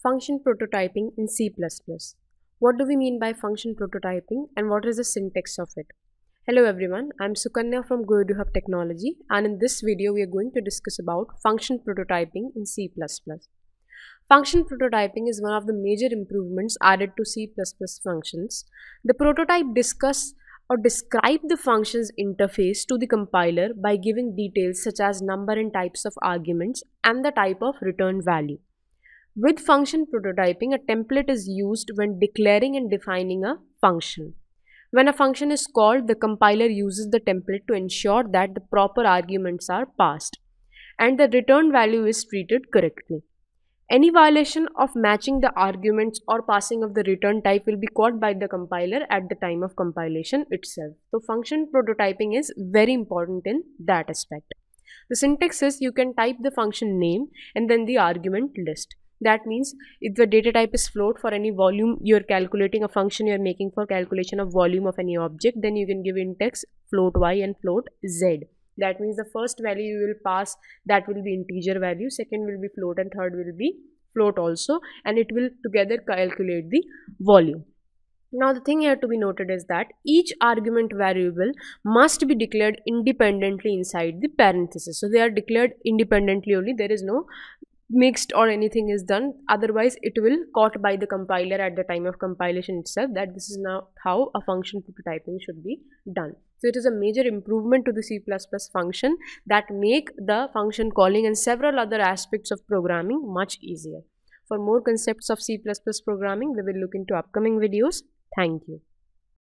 Function prototyping in C++. What do we mean by function prototyping and what is the syntax of it? Hello everyone, I'm Sukanya from GuruDuHub Technology and in this video we are going to discuss about function prototyping in C++. Function prototyping is one of the major improvements added to C++ functions. The prototype discusses or describe the function's interface to the compiler by giving details such as number and types of arguments and the type of return value. With function prototyping, a template is used when declaring and defining a function. When a function is called, the compiler uses the template to ensure that the proper arguments are passed and the return value is treated correctly. Any violation of matching the arguments or passing of the return type will be caught by the compiler at the time of compilation itself. So function prototyping is very important in that aspect. The syntax is you can type the function name and then the argument list that means if the data type is float for any volume you're calculating a function you're making for calculation of volume of any object then you can give index float y and float z that means the first value you will pass that will be integer value second will be float and third will be float also and it will together calculate the volume now the thing here to be noted is that each argument variable must be declared independently inside the parenthesis. So they are declared independently only. There is no mixed or anything is done otherwise it will caught by the compiler at the time of compilation itself that this is now how a function prototyping should be done so it is a major improvement to the C++ function that make the function calling and several other aspects of programming much easier. For more concepts of C++ programming, we will look into upcoming videos. Thank you.